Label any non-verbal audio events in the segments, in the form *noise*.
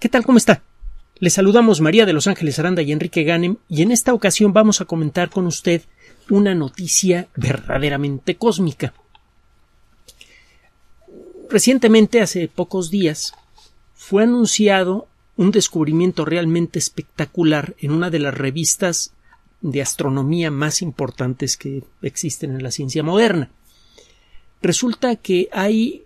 ¿Qué tal? ¿Cómo está? Les saludamos María de Los Ángeles Aranda y Enrique Ganem y en esta ocasión vamos a comentar con usted una noticia verdaderamente cósmica. Recientemente, hace pocos días, fue anunciado un descubrimiento realmente espectacular en una de las revistas de astronomía más importantes que existen en la ciencia moderna. Resulta que hay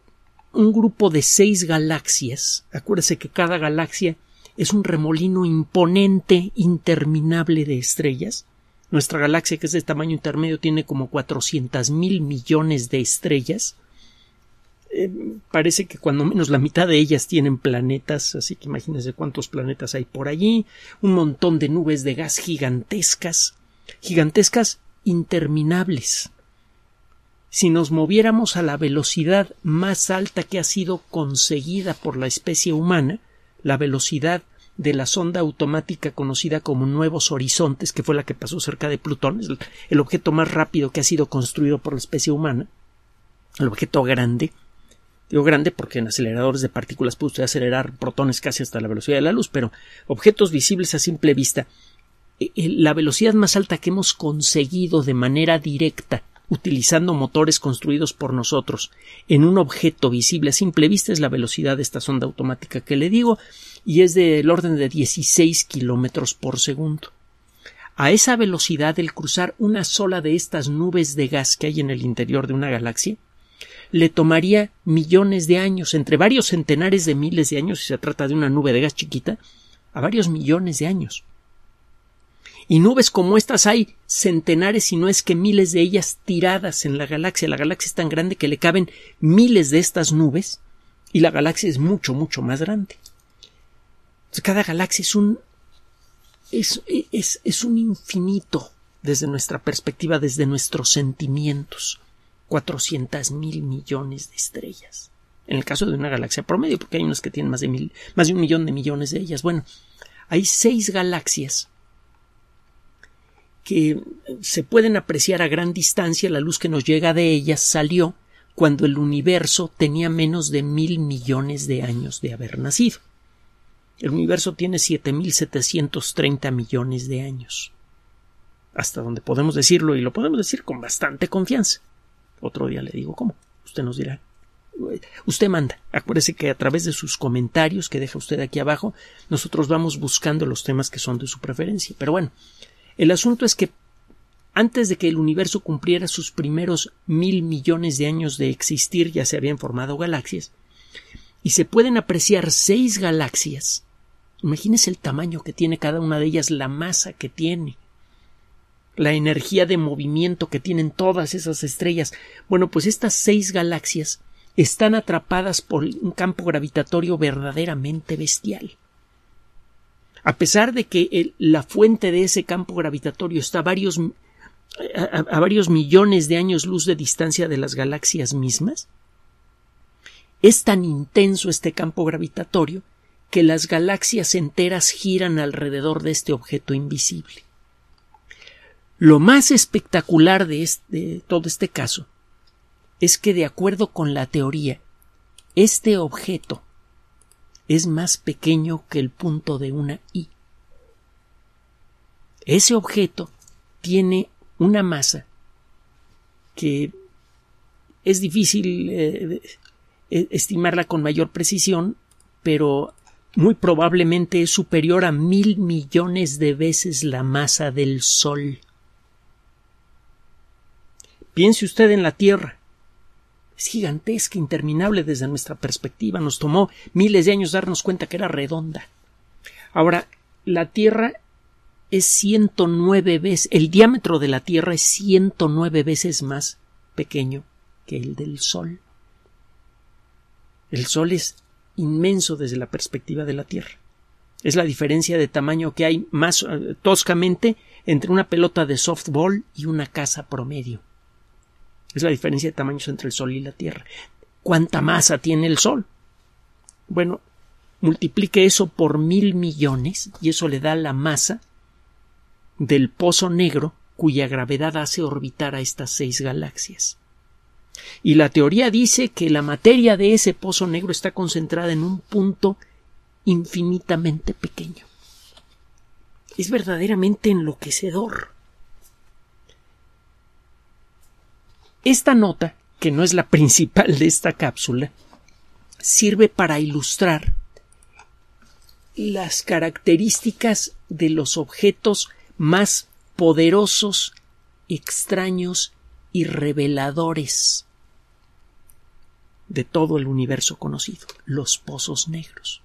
un grupo de seis galaxias. Acuérdese que cada galaxia es un remolino imponente, interminable de estrellas. Nuestra galaxia, que es de tamaño intermedio, tiene como 400 mil millones de estrellas. Eh, parece que cuando menos la mitad de ellas tienen planetas, así que imagínense cuántos planetas hay por allí. Un montón de nubes de gas gigantescas, gigantescas interminables si nos moviéramos a la velocidad más alta que ha sido conseguida por la especie humana, la velocidad de la sonda automática conocida como Nuevos Horizontes, que fue la que pasó cerca de Plutón, el objeto más rápido que ha sido construido por la especie humana, el objeto grande, digo grande porque en aceleradores de partículas puede usted acelerar protones casi hasta la velocidad de la luz, pero objetos visibles a simple vista, e, la velocidad más alta que hemos conseguido de manera directa utilizando motores construidos por nosotros en un objeto visible a simple vista es la velocidad de esta sonda automática que le digo y es del orden de 16 kilómetros por segundo. A esa velocidad, el cruzar una sola de estas nubes de gas que hay en el interior de una galaxia le tomaría millones de años, entre varios centenares de miles de años, si se trata de una nube de gas chiquita, a varios millones de años. Y nubes como estas hay centenares, y no es que miles de ellas tiradas en la galaxia. La galaxia es tan grande que le caben miles de estas nubes y la galaxia es mucho, mucho más grande. cada galaxia es un, es, es, es un infinito desde nuestra perspectiva, desde nuestros sentimientos. 400 mil millones de estrellas. En el caso de una galaxia promedio, porque hay unas que tienen más de, mil, más de un millón de millones de ellas. Bueno, hay seis galaxias que se pueden apreciar a gran distancia, la luz que nos llega de ellas salió cuando el universo tenía menos de mil millones de años de haber nacido. El universo tiene 7.730 millones de años. Hasta donde podemos decirlo, y lo podemos decir con bastante confianza. Otro día le digo cómo. Usted nos dirá. Usted manda. Acuérdese que a través de sus comentarios que deja usted aquí abajo, nosotros vamos buscando los temas que son de su preferencia. Pero bueno, el asunto es que antes de que el universo cumpliera sus primeros mil millones de años de existir ya se habían formado galaxias y se pueden apreciar seis galaxias. Imagínense el tamaño que tiene cada una de ellas, la masa que tiene, la energía de movimiento que tienen todas esas estrellas. Bueno, pues estas seis galaxias están atrapadas por un campo gravitatorio verdaderamente bestial. A pesar de que la fuente de ese campo gravitatorio está a varios, millones de años luz de distancia de las galaxias mismas, es tan intenso este campo gravitatorio que las galaxias enteras giran alrededor de este objeto invisible. Lo más espectacular de, todo este caso es que, de acuerdo con la teoría, este objeto es más pequeño que el punto de una I. Ese objeto tiene una masa que es difícil eh, e-, estimarla con mayor precisión, pero muy probablemente es superior a mil millones de veces la masa del Sol. Piense usted en la Tierra. Es gigantesca, interminable desde nuestra perspectiva. Nos tomó miles de años darnos cuenta que era redonda. Ahora, la Tierra es 109 veces, el diámetro de la Tierra es 109 veces más pequeño que el del Sol. El Sol es inmenso desde la perspectiva de la Tierra. Es la diferencia de tamaño que hay más eh, toscamente entre una pelota de softball y una casa promedio. Es la diferencia de tamaños entre el Sol y la Tierra. ¿Cuánta masa tiene el Sol? Bueno, multiplique eso por mil millones y eso le da la masa del pozo negro cuya gravedad hace orbitar a estas seis galaxias. Y la teoría dice que la materia de ese pozo negro está concentrada en un punto infinitamente pequeño. Es verdaderamente enloquecedor. Esta nota, que no es la principal de esta cápsula, sirve para ilustrar las características de los objetos más poderosos, extraños y reveladores de todo el universo conocido, los pozos negros.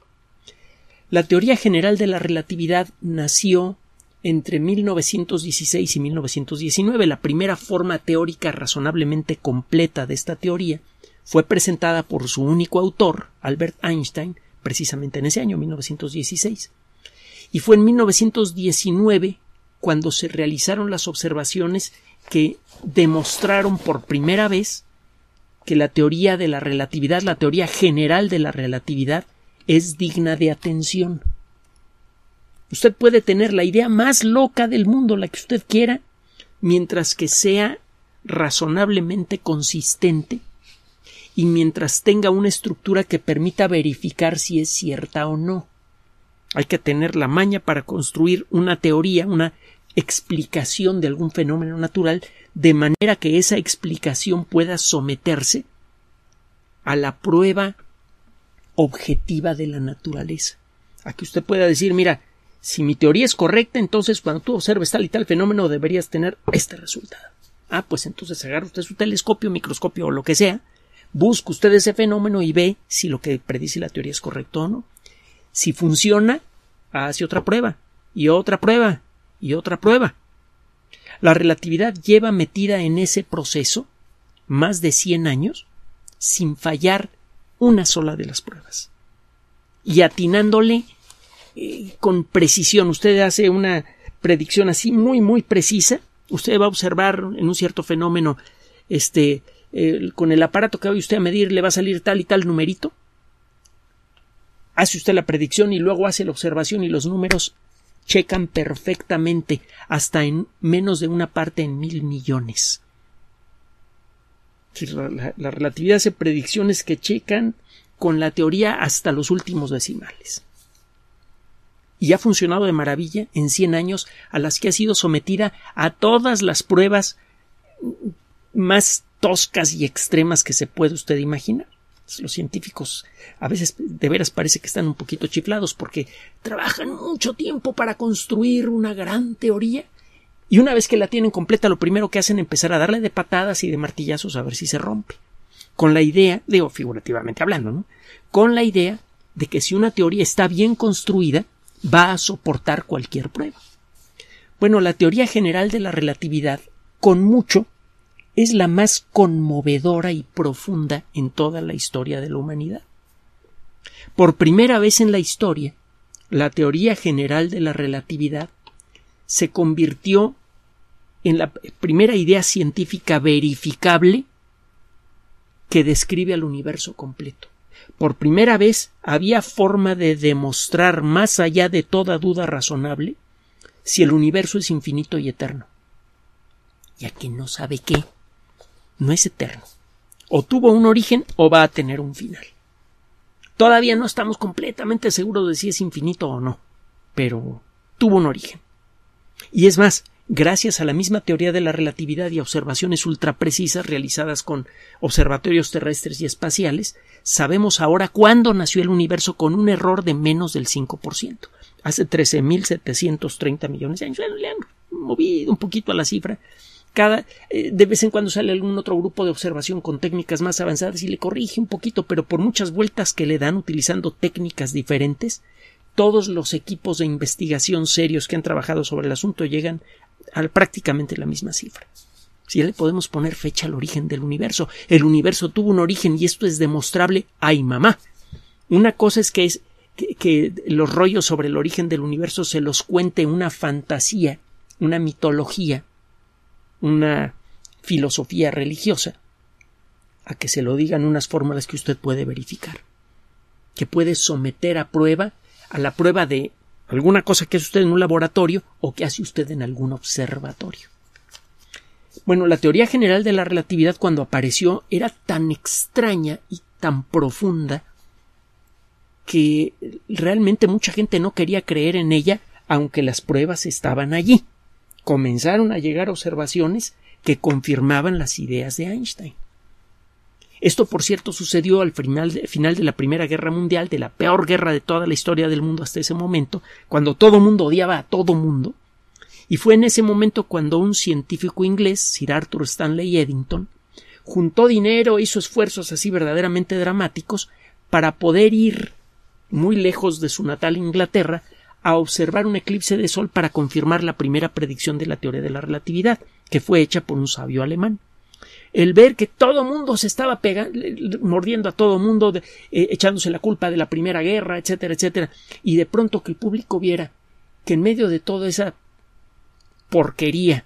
La teoría general de la relatividad nació entre 1916 y 1919. La primera forma teórica razonablemente completa de esta teoría fue presentada por su único autor, Albert Einstein, precisamente en ese año, 1916. Y fue en 1919 cuando se realizaron las observaciones que demostraron por primera vez que la teoría de la relatividad, la teoría general de la relatividad, es digna de atención. Usted puede tener la idea más loca del mundo, la que usted quiera, mientras que sea razonablemente consistente y mientras tenga una estructura que permita verificar si es cierta o no. Hay que tener la maña para construir una teoría, una explicación de algún fenómeno natural, de manera que esa explicación pueda someterse a la prueba objetiva de la naturaleza. A que usted pueda decir, mira, si mi teoría es correcta, entonces cuando tú observes tal y tal fenómeno deberías tener este resultado. Ah, pues entonces agarra usted su telescopio, microscopio o lo que sea, busca usted ese fenómeno y ve si lo que predice la teoría es correcto o no. Si funciona, hace otra prueba, y otra prueba, y otra prueba. La relatividad lleva metida en ese proceso más de 100 años sin fallar una sola de las pruebas y atinándole con precisión. Usted hace una predicción así muy, muy precisa. Usted va a observar en un cierto fenómeno, este, con el aparato que va usted a medir, le va a salir tal y tal numerito. Hace usted la predicción y luego hace la observación y los números checan perfectamente, hasta en menos de una parte en mil millones. la relatividad hace predicciones que checan con la teoría hasta los últimos decimales y ha funcionado de maravilla en 100 años a las que ha sido sometida a todas las pruebas más toscas y extremas que se puede usted imaginar. Los científicos a veces de veras parece que están un poquito chiflados porque trabajan mucho tiempo para construir una gran teoría y una vez que la tienen completa lo primero que hacen es empezar a darle de patadas y de martillazos a ver si se rompe. Con la idea, digo figurativamente hablando, ¿no? Con la idea de que si una teoría está bien construida, va a soportar cualquier prueba. Bueno, la teoría general de la relatividad, con mucho, es la más conmovedora y profunda en toda la historia de la humanidad. Por primera vez en la historia, la teoría general de la relatividad se convirtió en la primera idea científica verificable que describe al universo completo. Por primera vez había forma de demostrar más allá de toda duda razonable si el universo es infinito y eterno. Ya que no sabe qué, no es eterno. O tuvo un origen o va a tener un final. Todavía no estamos completamente seguros de si es infinito o no, pero tuvo un origen. Y es más, gracias a la misma teoría de la relatividad y observaciones ultra precisas realizadas con observatorios terrestres y espaciales, sabemos ahora cuándo nació el universo con un error de menos del 5%, hace 13.730 millones de años. le han movido un poquito a la cifra. Cada, eh, de vez en cuando sale algún otro grupo de observación con técnicas más avanzadas y le corrige un poquito, pero por muchas vueltas que le dan utilizando técnicas diferentes, todos los equipos de investigación serios que han trabajado sobre el asunto llegan prácticamente la misma cifra. Si le podemos poner fecha al origen del universo, el universo tuvo un origen y esto es demostrable. ¡Ay, mamá! Una cosa es es que los rollos sobre el origen del universo se los cuente una fantasía, una mitología, una filosofía religiosa, a que se lo digan unas fórmulas que usted puede verificar, que puede someter a prueba, a la prueba de alguna cosa que hace usted en un laboratorio o que hace usted en algún observatorio. Bueno, la teoría general de la relatividad cuando apareció era tan extraña y tan profunda que realmente mucha gente no quería creer en ella, aunque las pruebas estaban allí. Comenzaron a llegar observaciones que confirmaban las ideas de Einstein. Esto, por cierto, sucedió al final, de la Primera Guerra Mundial, de la peor guerra de toda la historia del mundo hasta ese momento, cuando todo mundo odiaba a todo mundo. Y fue en ese momento cuando un científico inglés, Sir Arthur Stanley Eddington, juntó dinero, hizo esfuerzos así verdaderamente dramáticos para poder ir muy lejos de su natal Inglaterra a observar un eclipse de sol para confirmar la primera predicción de la teoría de la relatividad, que fue hecha por un sabio alemán el ver que todo mundo se estaba pegando, mordiendo a todo mundo, eh, echándose la culpa de la Primera Guerra, etcétera, etcétera, y de pronto que el público viera que en medio de toda esa porquería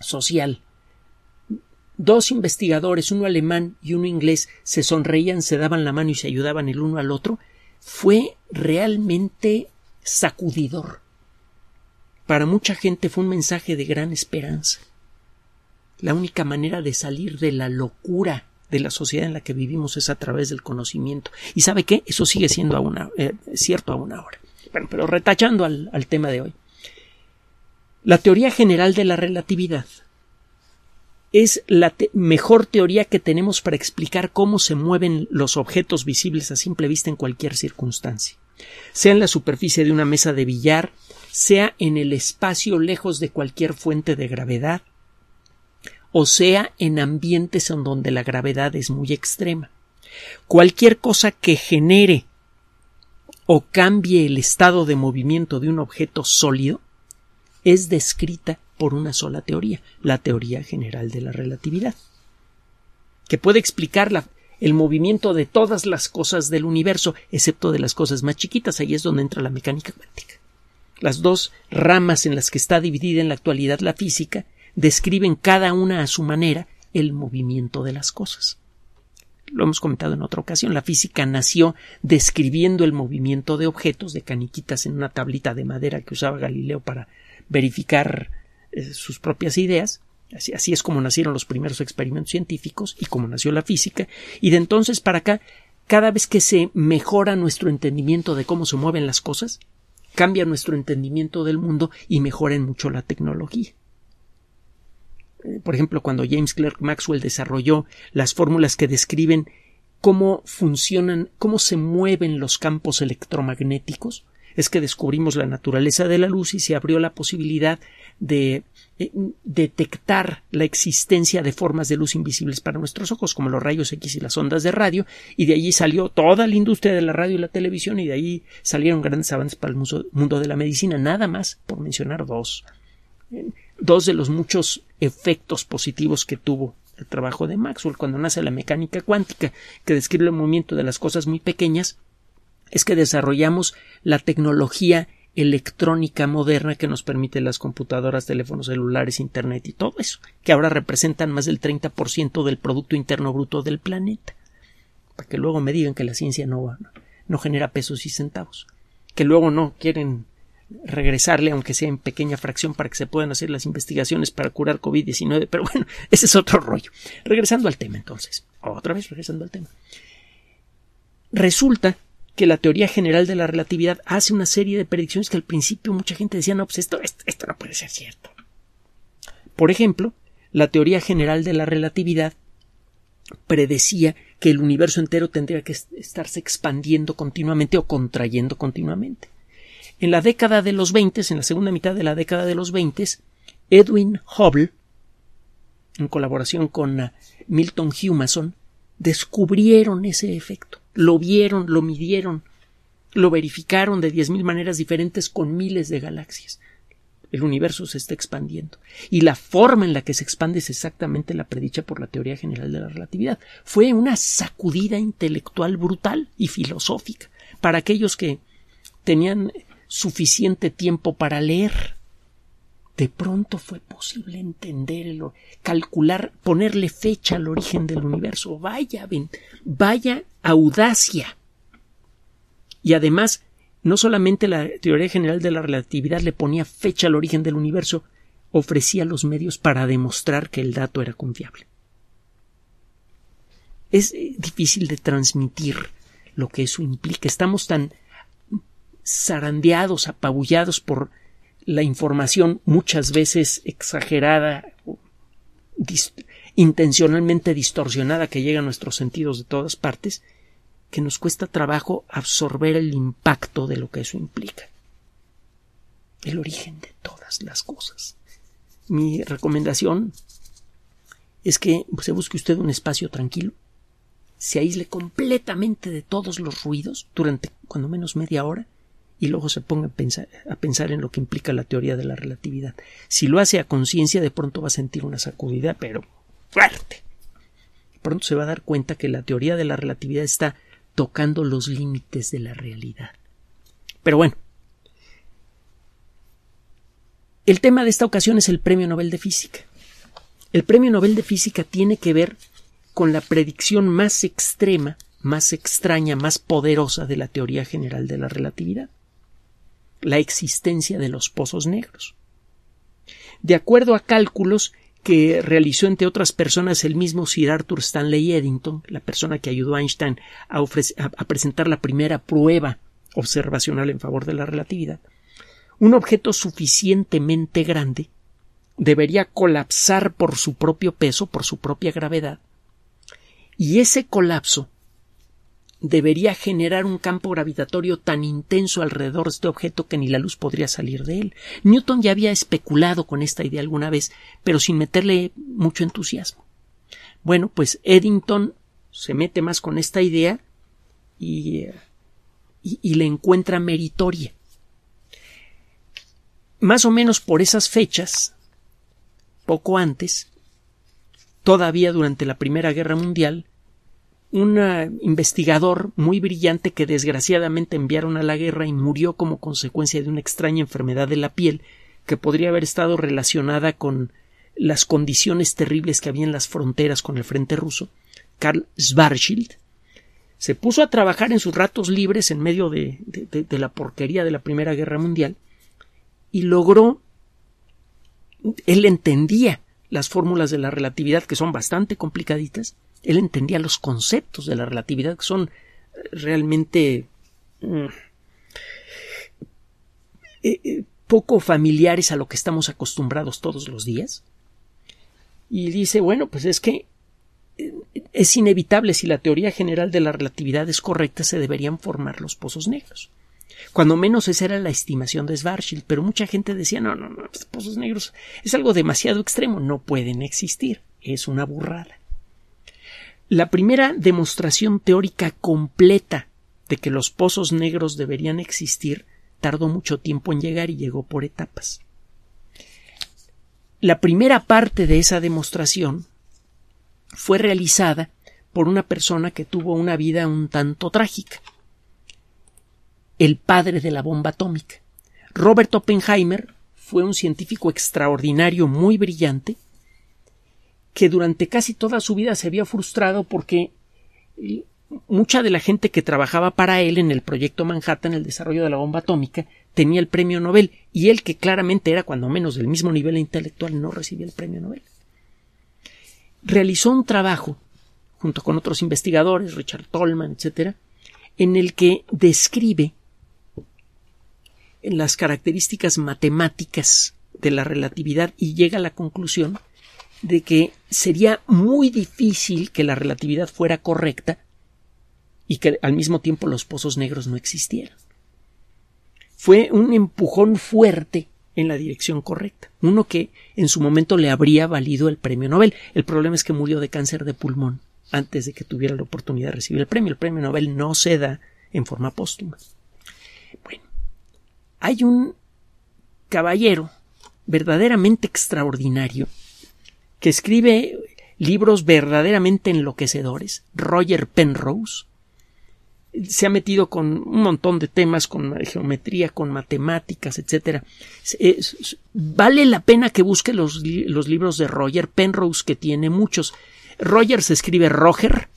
social, dos investigadores, uno alemán y uno inglés, se sonreían, se daban la mano y se ayudaban el uno al otro, fue realmente sacudidor. Para mucha gente fue un mensaje de gran esperanza. La única manera de salir de la locura de la sociedad en la que vivimos es a través del conocimiento. ¿Y sabe qué? Eso sigue siendo eh, cierto aún ahora. Bueno, pero retachando al, tema de hoy. La teoría general de la relatividad es la mejor teoría que tenemos para explicar cómo se mueven los objetos visibles a simple vista en cualquier circunstancia, sea en la superficie de una mesa de billar, sea en el espacio lejos de cualquier fuente de gravedad, o sea en ambientes en donde la gravedad es muy extrema. Cualquier cosa que genere o cambie el estado de movimiento de un objeto sólido es descrita por una sola teoría, la teoría general de la relatividad, que puede explicar el movimiento de todas las cosas del universo, excepto de las cosas más chiquitas, ahí es donde entra la mecánica cuántica. Las dos ramas en las que está dividida en la actualidad la física describen cada una a su manera el movimiento de las cosas. Lo hemos comentado en otra ocasión, la física nació describiendo el movimiento de objetos de caniquitas en una tablita de madera que usaba Galileo para verificar eh, sus propias ideas. Así, así es como nacieron los primeros experimentos científicos y como nació la física. Y de entonces para acá, cada vez que se mejora nuestro entendimiento de cómo se mueven las cosas, cambia nuestro entendimiento del mundo y mejora en mucho la tecnología por ejemplo, cuando James Clerk Maxwell desarrolló las fórmulas que describen cómo funcionan, cómo se mueven los campos electromagnéticos, es que descubrimos la naturaleza de la luz y se abrió la posibilidad de eh, detectar la existencia de formas de luz invisibles para nuestros ojos, como los rayos X y las ondas de radio, y de allí salió toda la industria de la radio y la televisión, y de ahí salieron grandes avances para el mundo de la medicina, nada más por mencionar dos dos de los muchos efectos positivos que tuvo el trabajo de Maxwell cuando nace la mecánica cuántica, que describe el movimiento de las cosas muy pequeñas, es que desarrollamos la tecnología electrónica moderna que nos permite las computadoras, teléfonos celulares, Internet y todo eso, que ahora representan más del 30% del Producto Interno Bruto del planeta. Para que luego me digan que la ciencia no, no genera pesos y centavos, que luego no quieren regresarle, aunque sea en pequeña fracción, para que se puedan hacer las investigaciones para curar COVID-19. Pero bueno, *laughs* ese es otro rollo. Regresando al tema entonces. Otra vez regresando al tema. Resulta que la teoría general de la relatividad hace una serie de predicciones que al principio mucha gente decía, no, pues esto, esto, esto no puede ser cierto. Por ejemplo, la teoría general de la relatividad predecía que el universo entero tendría que estarse expandiendo continuamente o contrayendo continuamente. En la década de los 20, en la segunda mitad de la década de los 20, Edwin Hubble, en colaboración con ah, Milton Humason, descubrieron ese efecto. Lo vieron, lo midieron, lo verificaron de 10.000 maneras diferentes con miles de galaxias. El universo se está expandiendo. Y la forma en la que se expande es exactamente la predicha por la teoría general de la relatividad. Fue una sacudida intelectual brutal y filosófica para aquellos que tenían suficiente tiempo para leer. De pronto fue posible entenderlo, calcular, ponerle fecha al origen del universo. Vaya, vaya audacia. Y además, no solamente la teoría general de la relatividad le ponía fecha al origen del universo, ofrecía los medios para demostrar que el dato era confiable. Es eh, difícil de transmitir lo que eso implica. Estamos tan zarandeados, apabullados por la información muchas veces exagerada, o intencionalmente distorsionada que llega a nuestros sentidos de todas partes, que nos cuesta trabajo absorber el impacto de lo que eso implica. El origen de todas las cosas. Mi recomendación es que pues, se busque usted un espacio tranquilo, se aísle completamente de todos los ruidos durante cuando menos media hora y luego se ponga a pensar, en lo que implica la teoría de la relatividad. Si lo hace a conciencia, de pronto va a sentir una sacudida, pero fuerte. De Pronto se va a dar cuenta que la teoría de la relatividad está tocando los límites de la realidad. Pero bueno, el tema de esta ocasión es el Premio Nobel de Física. El Premio Nobel de Física tiene que ver con la predicción más extrema, más extraña, más poderosa de la teoría general de la relatividad la existencia de los pozos negros. De acuerdo a cálculos que realizó entre otras personas el mismo Sir Arthur Stanley Eddington, la persona que ayudó a Einstein a, presentar la primera prueba observacional en favor de la relatividad, un objeto suficientemente grande debería colapsar por su propio peso, por su propia gravedad, y ese colapso debería generar un campo gravitatorio tan intenso alrededor de este objeto que ni la luz podría salir de él. Newton ya había especulado con esta idea alguna vez, pero sin meterle mucho entusiasmo. Bueno, pues Eddington se mete más con esta idea y, eh, y, y le encuentra meritoria. Más o menos por esas fechas, poco antes, todavía durante la Primera Guerra Mundial, un investigador muy brillante que desgraciadamente enviaron a la guerra y murió como consecuencia de una extraña enfermedad de la piel que podría haber estado relacionada con las condiciones terribles que había en las fronteras con el frente ruso, Karl Schwarzschild, se puso a trabajar en sus ratos libres en medio de, de la porquería de la Primera Guerra Mundial y logró él entendía las fórmulas de la relatividad que son bastante complicaditas él entendía los conceptos de la relatividad que son eh, realmente mm, eh, eh, poco familiares a lo que estamos acostumbrados todos los días. Y dice, bueno, pues es que es inevitable si la teoría general de la relatividad es correcta, se deberían formar los pozos negros. Cuando menos esa era la estimación de Schwarzschild, pero mucha gente decía, no, no, no, pues pozos negros es algo demasiado extremo, no pueden existir, es una burrada la primera demostración teórica completa de que los pozos negros deberían existir tardó mucho tiempo en llegar y llegó por etapas. La primera parte de esa demostración fue realizada por una persona que tuvo una vida un tanto trágica, el padre de la bomba atómica. Robert Oppenheimer fue un científico extraordinario, muy brillante, que durante casi toda su vida se había frustrado porque mucha de la gente que trabajaba para él en el proyecto Manhattan, el desarrollo de la bomba atómica, tenía el premio Nobel y él, que claramente era cuando menos del mismo nivel intelectual, no recibía el premio Nobel. Realizó un trabajo, junto con otros investigadores, Richard Tolman, etc., en el que describe las características matemáticas de la relatividad y llega a la conclusión de que sería muy difícil que la relatividad fuera correcta y que al mismo tiempo los pozos negros no existieran. Fue un empujón fuerte en la dirección correcta, uno que en su momento le habría valido el premio Nobel. El problema es que murió de cáncer de pulmón antes de que tuviera la oportunidad de recibir el premio. El premio Nobel no se da en forma póstuma. Bueno, hay un caballero verdaderamente extraordinario que escribe libros verdaderamente enloquecedores, Roger Penrose, se ha metido con un montón de temas, con geometría, con matemáticas, etcétera. Vale la pena que busque los, los, libros de Roger Penrose, que tiene muchos. Roger se escribe Roger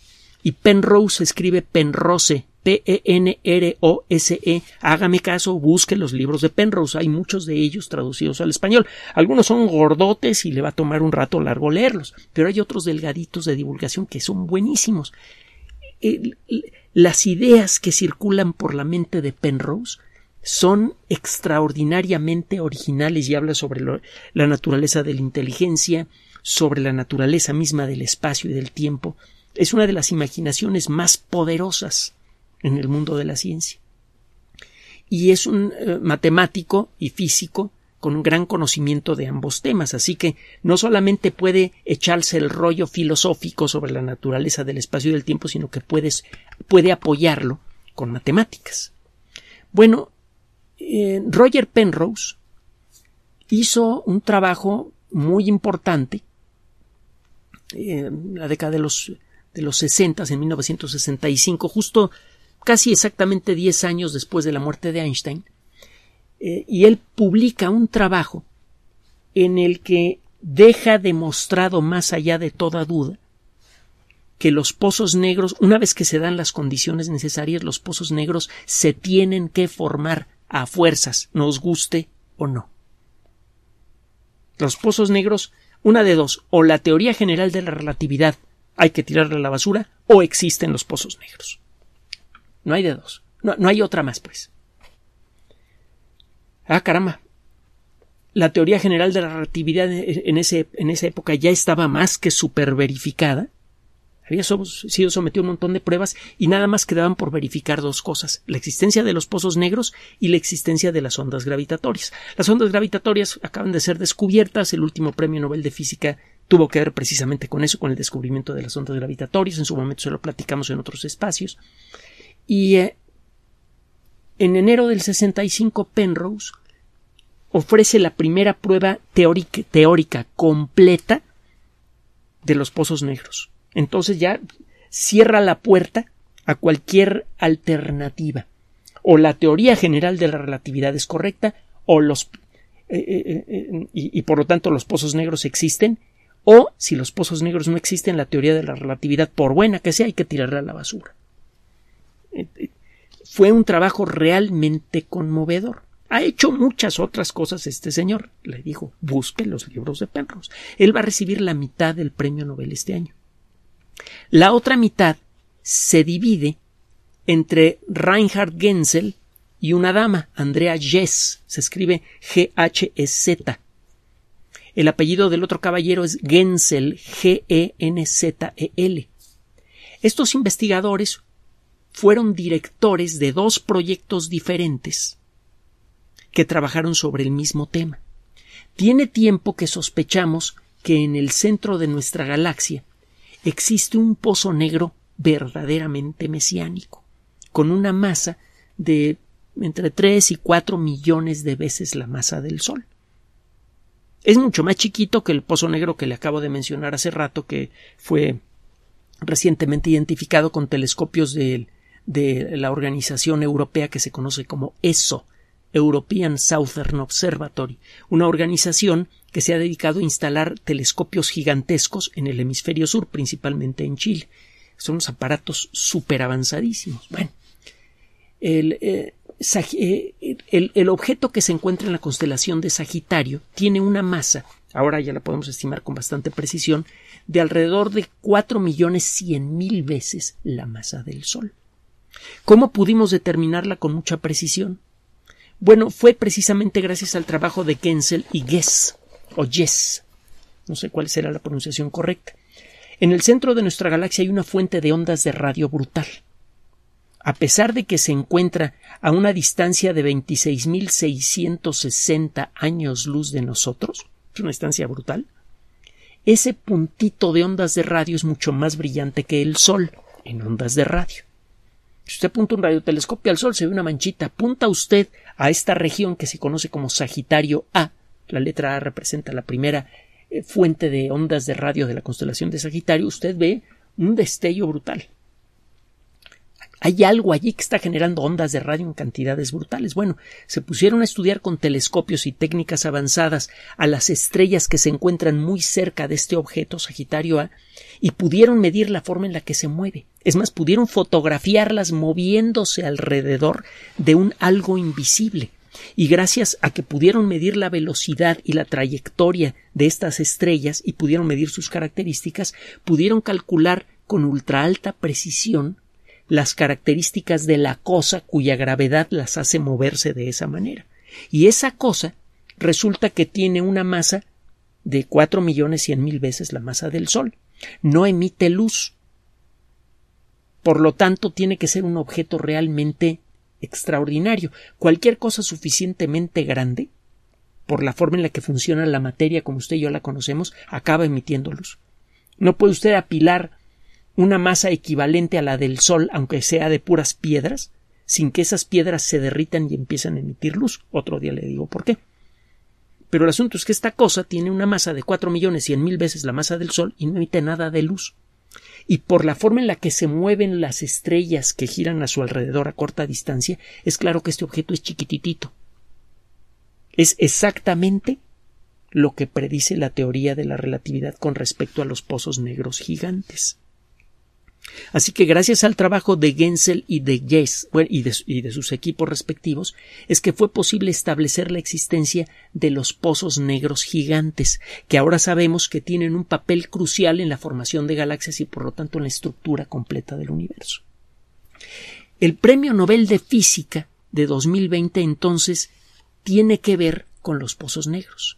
y Penrose se escribe Penrose, P-E-N-R-O-S-E. Hágame caso, busque los libros de Penrose. Hay muchos de ellos traducidos al español. Algunos son gordotes y le va a tomar un rato largo leerlos, pero hay otros delgaditos de divulgación que son buenísimos. Eh, las ideas que circulan por la mente de Penrose son extraordinariamente originales y habla sobre la naturaleza de la inteligencia, sobre la naturaleza misma del espacio y del tiempo. Es una de las imaginaciones más poderosas en el mundo de la ciencia. Y es un eh, matemático y físico con un gran conocimiento de ambos temas, así que no solamente puede echarse el rollo filosófico sobre la naturaleza del espacio y del tiempo, sino que puedes, puede apoyarlo con matemáticas. Bueno, eh, Roger Penrose hizo un trabajo muy importante eh, en la década de los, de los 60, en 1965, justo casi exactamente 10 años después de la muerte de Einstein, eh, y él publica un trabajo en el que deja demostrado más allá de toda duda que los pozos negros, una vez que se dan las condiciones necesarias, los pozos negros se tienen que formar a fuerzas, nos guste o no. Los pozos negros, una de dos, o la teoría general de la relatividad hay que tirarla a la basura, o existen los pozos negros. No hay de dos. No, hay otra más, pues. Ah, caramba. La teoría general de la relatividad en, ese, en esa época ya estaba más que superverificada. Había sido sometido a un montón de pruebas y nada más quedaban por verificar dos cosas, la existencia de los pozos negros y la existencia de las ondas gravitatorias. Las ondas gravitatorias acaban de ser descubiertas, el último premio Nobel de Física tuvo que ver precisamente con eso, con el descubrimiento de las ondas gravitatorias, en su momento se lo platicamos en otros espacios. Y eh, en enero del 65 Penrose ofrece la primera prueba teórica, completa de los pozos negros. Entonces ya cierra la puerta a cualquier alternativa. O la teoría general de la relatividad es correcta, o los eh, eh, y, por lo tanto los pozos negros existen, o si los pozos negros no existen, la teoría de la relatividad, por buena que sea, hay que tirarla a la basura. Fue un trabajo realmente conmovedor. Ha hecho muchas otras cosas este señor. Le dijo, busque los libros de Perros. Él va a recibir la mitad del premio Nobel este año. La otra mitad se divide entre Reinhard Gensel y una dama, Andrea Jess. Se escribe G-H-E-Z. El apellido del otro caballero es Gensel, G-E-N-Z-E-L. E e Estos investigadores fueron directores de dos proyectos diferentes que trabajaron sobre el mismo tema. Tiene tiempo que sospechamos que en el centro de nuestra galaxia existe un pozo negro verdaderamente mesiánico, con una masa de entre 3 y 4 millones de veces la masa del Sol. Es mucho más chiquito que el pozo negro que le acabo de mencionar hace rato, que fue recientemente identificado con telescopios del de la organización europea que se conoce como ESO, European Southern Observatory, una organización que se ha dedicado a instalar telescopios gigantescos en el hemisferio sur, principalmente en Chile. Son unos aparatos súper avanzadísimos. Bueno, el, eh, eh, el, el, objeto que se encuentra en la constelación de Sagitario tiene una masa, ahora ya la podemos estimar con bastante precisión, de alrededor de cuatro millones cien mil veces la masa del Sol. ¿Cómo pudimos determinarla con mucha precisión? Bueno, fue precisamente gracias al trabajo de Kensel y Gess, o Yes, no sé cuál será la pronunciación correcta. En el centro de nuestra galaxia hay una fuente de ondas de radio brutal. A pesar de que se encuentra a una distancia de 26.660 años luz de nosotros, es una distancia brutal, ese puntito de ondas de radio es mucho más brillante que el Sol en ondas de radio. Si usted apunta un radiotelescopio al Sol, se ve una manchita. Apunta usted a esta región que se conoce como Sagitario A. La letra A representa la primera eh, fuente de ondas de radio de la constelación de Sagitario. Usted ve un destello brutal. Hay algo allí que está generando ondas de radio en cantidades brutales. Bueno, se pusieron a estudiar con telescopios y técnicas avanzadas a las estrellas que se encuentran muy cerca de este objeto, Sagitario A, y pudieron medir la forma en la que se mueve. Es más, pudieron fotografiarlas moviéndose alrededor de un algo invisible. Y gracias a que pudieron medir la velocidad y la trayectoria de estas estrellas y pudieron medir sus características, pudieron calcular con ultra alta precisión las características de la cosa cuya gravedad las hace moverse de esa manera. Y esa cosa resulta que tiene una masa de cuatro millones cien mil veces la masa del Sol. No emite luz. Por lo tanto, tiene que ser un objeto realmente extraordinario. Cualquier cosa suficientemente grande, por la forma en la que funciona la materia como usted y yo la conocemos, acaba emitiendo luz. No puede usted apilar una masa equivalente a la del Sol, aunque sea de puras piedras, sin que esas piedras se derritan y empiecen a emitir luz. Otro día le digo por qué. Pero el asunto es que esta cosa tiene una masa de cuatro millones cien mil veces la masa del Sol y no emite nada de luz. Y por la forma en la que se mueven las estrellas que giran a su alrededor a corta distancia, es claro que este objeto es chiquititito. Es exactamente lo que predice la teoría de la relatividad con respecto a los pozos negros gigantes. Así que gracias al trabajo de Gensel y de Yes y, de, y de sus equipos respectivos, es que fue posible establecer la existencia de los pozos negros gigantes, que ahora sabemos que tienen un papel crucial en la formación de galaxias y por lo tanto en la estructura completa del universo. El Premio Nobel de Física de 2020 entonces tiene que ver con los pozos negros.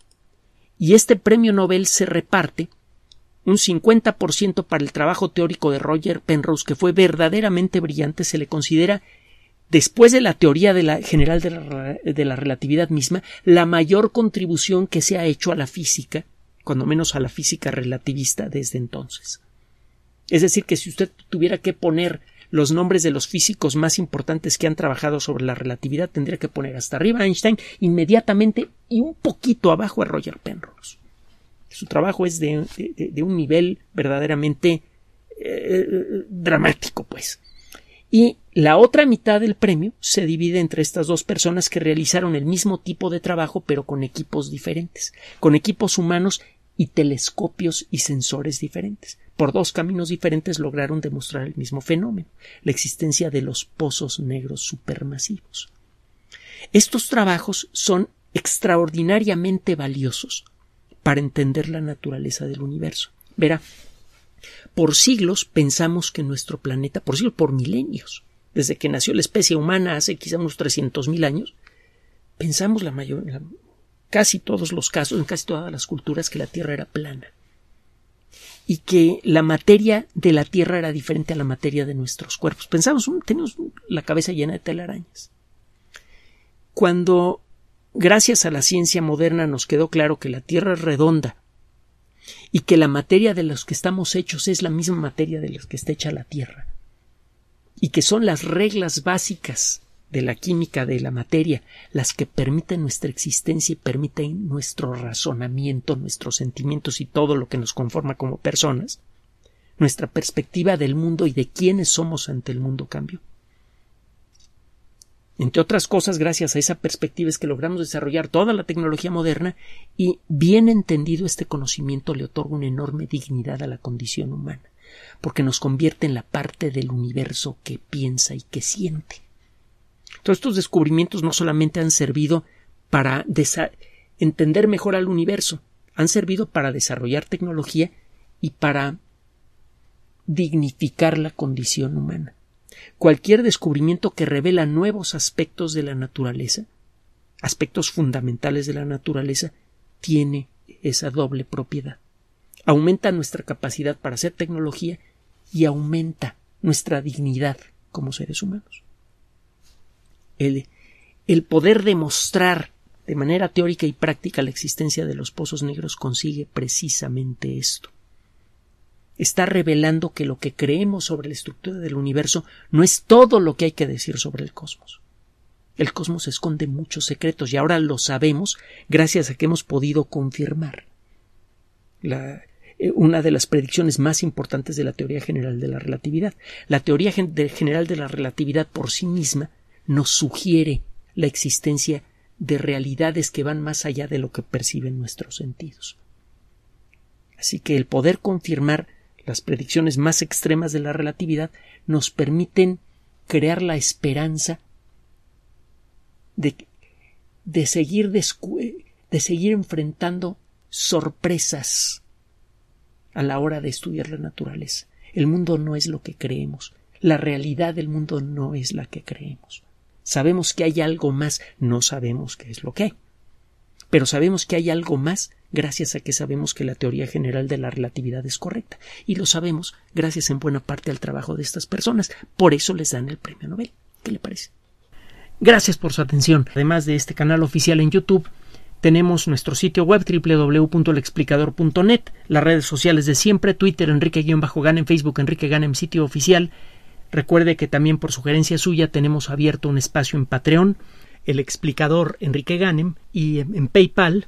Y este Premio Nobel se reparte un 50% para el trabajo teórico de Roger Penrose, que fue verdaderamente brillante, se le considera, después de la teoría de la, general de la, de la relatividad misma, la mayor contribución que se ha hecho a la física, cuando menos a la física relativista desde entonces. Es decir, que si usted tuviera que poner los nombres de los físicos más importantes que han trabajado sobre la relatividad, tendría que poner hasta arriba a Einstein, inmediatamente y un poquito abajo a Roger Penrose su trabajo es de, un nivel verdaderamente eh, dramático, pues. Y la otra mitad del premio se divide entre estas dos personas que realizaron el mismo tipo de trabajo, pero con equipos diferentes, con equipos humanos y telescopios y sensores diferentes. Por dos caminos diferentes lograron demostrar el mismo fenómeno, la existencia de los pozos negros supermasivos. Estos trabajos son extraordinariamente valiosos para entender la naturaleza del universo. Verá, por siglos pensamos que nuestro planeta, por siglos, por milenios, desde que nació la especie humana hace quizá unos 300.000 años, pensamos la casi todos los casos, en casi todas las culturas, que la Tierra era plana y que la materia de la Tierra era diferente a la materia de nuestros cuerpos. Pensamos, tenemos la cabeza llena de telarañas. Cuando Gracias a la ciencia moderna nos quedó claro que la Tierra es redonda y que la materia de los que estamos hechos es la misma materia de la que está hecha la Tierra y que son las reglas básicas de la química de la materia las que permiten nuestra existencia y permiten nuestro razonamiento, nuestros sentimientos y todo lo que nos conforma como personas, nuestra perspectiva del mundo y de quiénes somos ante el mundo cambió. Entre otras cosas, gracias a esa perspectiva es que logramos desarrollar toda la tecnología moderna y, bien entendido, este conocimiento le otorga una enorme dignidad a la condición humana, porque nos convierte en la parte del universo que piensa y que siente. Todos estos descubrimientos no solamente han servido para entender mejor al universo, han servido para desarrollar tecnología y para dignificar la condición humana. Cualquier descubrimiento que revela nuevos aspectos de la naturaleza, aspectos fundamentales de la naturaleza, tiene esa doble propiedad. Aumenta nuestra capacidad para hacer tecnología y aumenta nuestra dignidad como seres humanos. El, poder demostrar de manera teórica y práctica la existencia de los pozos negros consigue precisamente esto está revelando que lo que creemos sobre la estructura del universo no es todo lo que hay que decir sobre el cosmos. El cosmos esconde muchos secretos y ahora lo sabemos gracias a que hemos podido confirmar eh, una de las predicciones más importantes de la teoría general de la relatividad. La teoría general de la relatividad por sí misma nos sugiere la existencia de realidades que van más allá de lo que perciben nuestros sentidos. Así que el poder confirmar las predicciones más extremas de la relatividad nos permiten crear la esperanza de, de, seguir, de seguir enfrentando sorpresas a la hora de estudiar la naturaleza. El mundo no es lo que creemos, la realidad del mundo no es la que creemos. Sabemos que hay algo más, no sabemos qué es lo que hay, pero sabemos que hay algo más gracias a que sabemos que la teoría general de la relatividad es correcta, y lo sabemos gracias en buena parte al trabajo de estas personas. Por eso les dan el premio Nobel. ¿Qué le parece? Gracias por su atención. Además de este canal oficial en YouTube, tenemos nuestro sitio web www.elexplicador.net, las redes sociales de siempre, Twitter Enrique-Ganem, Facebook Enrique Ganem, sitio oficial. Recuerde que también por sugerencia suya tenemos abierto un espacio en Patreon, el explicador Enrique Ganem, y en PayPal